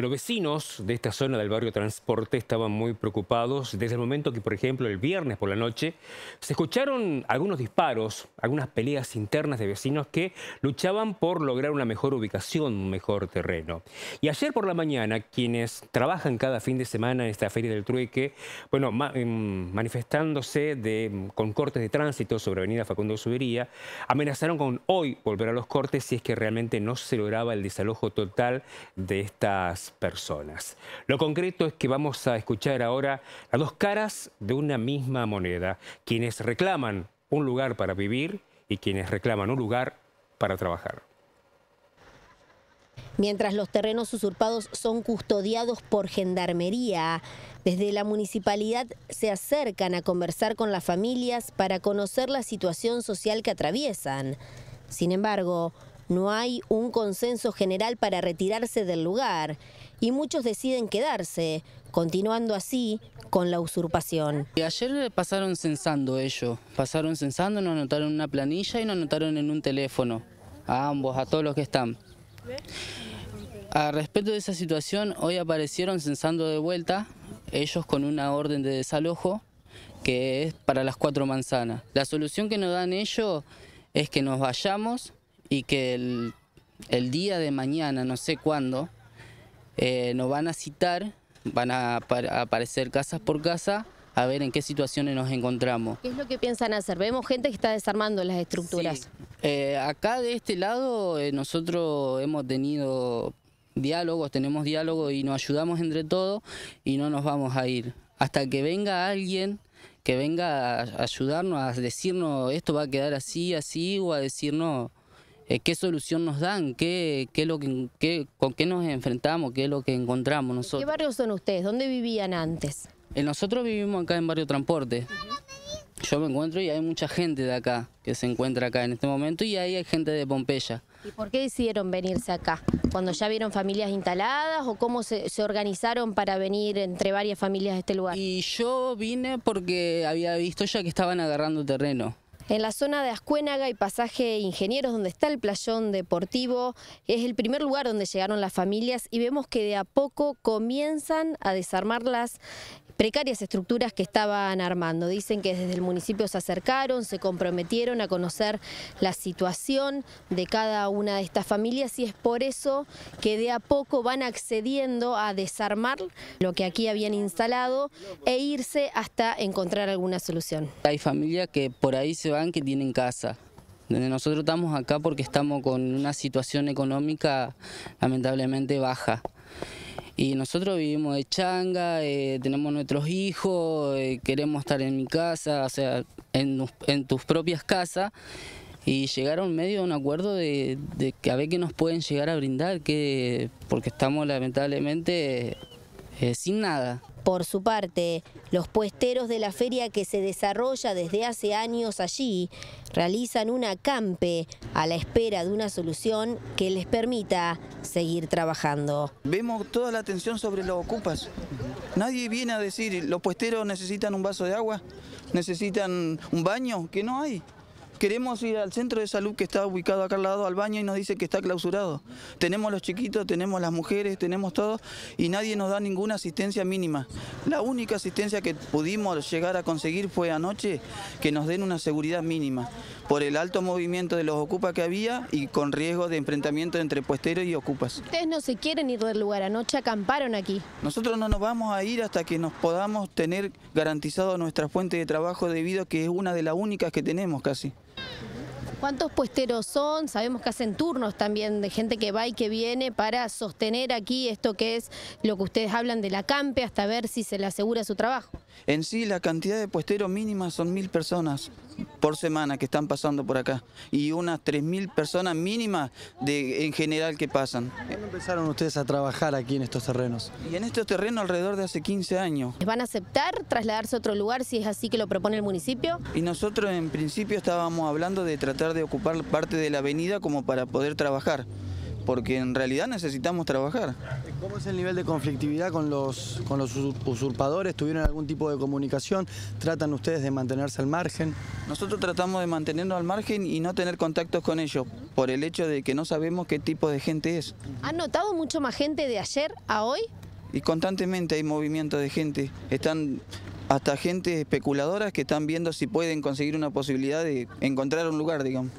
Pero vecinos de esta zona del barrio Transporte estaban muy preocupados desde el momento que, por ejemplo, el viernes por la noche se escucharon algunos disparos, algunas peleas internas de vecinos que luchaban por lograr una mejor ubicación, un mejor terreno. Y ayer por la mañana, quienes trabajan cada fin de semana en esta feria del trueque, bueno, em, manifestándose con cortes de tránsito sobre Avenida Facundo Subiría, amenazaron con hoy volver a los cortes si es que realmente no se lograba el desalojo total de estas personas. Lo concreto es que vamos a escuchar ahora las dos caras de una misma moneda, quienes reclaman un lugar para vivir y quienes reclaman un lugar para trabajar. Mientras los terrenos usurpados son custodiados por gendarmería, desde la municipalidad se acercan a conversar con las familias para conocer la situación social que atraviesan. Sin embargo, no hay un consenso general para retirarse del lugar y muchos deciden quedarse, continuando así con la usurpación. Y ayer pasaron censando ellos, pasaron censando, nos anotaron en una planilla y nos anotaron en un teléfono, a ambos, a todos los que están. A respecto de esa situación, hoy aparecieron censando de vuelta, ellos con una orden de desalojo, que es para las cuatro manzanas. La solución que nos dan ellos es que nos vayamos, y que el, día de mañana, no sé cuándo, eh, nos van a citar, van a, aparecer casas por casa a ver en qué situaciones nos encontramos. ¿Qué es lo que piensan hacer? Vemos gente que está desarmando las estructuras. Eh, acá de este lado eh, nosotros hemos tenido diálogos, tenemos diálogos y nos ayudamos entre todos y no nos vamos a ir. Hasta que venga alguien que venga a ayudarnos, a decirnos esto va a quedar así, así, o a decirnos eh, qué solución nos dan, qué, lo que, con qué nos enfrentamos, qué es lo que encontramos nosotros. ¿Qué barrio son ustedes? ¿Dónde vivían antes? Eh, nosotros vivimos acá en Barrio Transporte. Yo me encuentro y hay mucha gente de acá que se encuentra acá en este momento y ahí hay gente de Pompeya. ¿Y por qué decidieron venirse acá? ¿Cuando ya vieron familias instaladas o cómo se, se, organizaron para venir entre varias familias de este lugar? Y yo vine porque había visto ya que estaban agarrando terreno. En la zona de Ascuénaga y pasaje Ingenieros, donde está el playón deportivo, es el primer lugar donde llegaron las familias y vemos que de a poco comienzan a desarmarlas precarias estructuras que estaban armando. Dicen que desde el municipio se acercaron, se comprometieron a conocer la situación de cada una de estas familias y es por eso que de a poco van accediendo a desarmar lo que aquí habían instalado e irse hasta encontrar alguna solución. Hay familias que por ahí se van que tienen casa, nosotros estamos acá porque estamos con una situación económica lamentablemente baja. Y nosotros vivimos de changa, eh, tenemos nuestros hijos, eh, queremos estar en mi casa, o sea, en, tus propias casas. Y llegaron medio a un acuerdo de, que a ver qué nos pueden llegar a brindar, que, porque estamos lamentablemente eh, sin nada. Por su parte, los puesteros de la feria que se desarrolla desde hace años allí realizan un acampe a la espera de una solución que les permita seguir trabajando. Vemos toda la atención sobre los ocupas. Nadie viene a decir, los puesteros necesitan un vaso de agua, necesitan un baño, que no hay. Queremos ir al centro de salud que está ubicado acá al lado al baño y nos dice que está clausurado. Tenemos los chiquitos, tenemos las mujeres, tenemos todo, y nadie nos da ninguna asistencia mínima. La única asistencia que pudimos llegar a conseguir fue anoche que nos den una seguridad mínima por el alto movimiento de los ocupas que había y con riesgo de enfrentamiento entre puesteros y ocupas. Ustedes no se quieren ir del lugar, anoche acamparon aquí. Nosotros no nos vamos a ir hasta que nos podamos tener garantizado nuestra fuente de trabajo debido a que es una de las únicas que tenemos casi. ¿Cuántos puesteros son? Sabemos que hacen turnos también de gente que va y que viene para sostener aquí esto que es lo que ustedes hablan de la CAMPE, hasta ver si se le asegura su trabajo. En sí, la cantidad de puesteros mínima son mil personas por semana que están pasando por acá y unas mil personas mínimas de, en general que pasan. ¿Cuándo empezaron ustedes a trabajar aquí en estos terrenos? Y en estos terrenos alrededor de hace 15 años. ¿Van a aceptar trasladarse a otro lugar si es así que lo propone el municipio? Y nosotros en principio estábamos hablando de tratar de ocupar parte de la avenida como para poder trabajar porque en realidad necesitamos trabajar. ¿Cómo es el nivel de conflictividad con los, con los usurpadores? ¿Tuvieron algún tipo de comunicación? ¿Tratan ustedes de mantenerse al margen? Nosotros tratamos de mantenernos al margen y no tener contactos con ellos, por el hecho de que no sabemos qué tipo de gente es. ¿Han notado mucho más gente de ayer a hoy? Y constantemente hay movimiento de gente. Están hasta gente especuladora que están viendo si pueden conseguir una posibilidad de encontrar un lugar, digamos.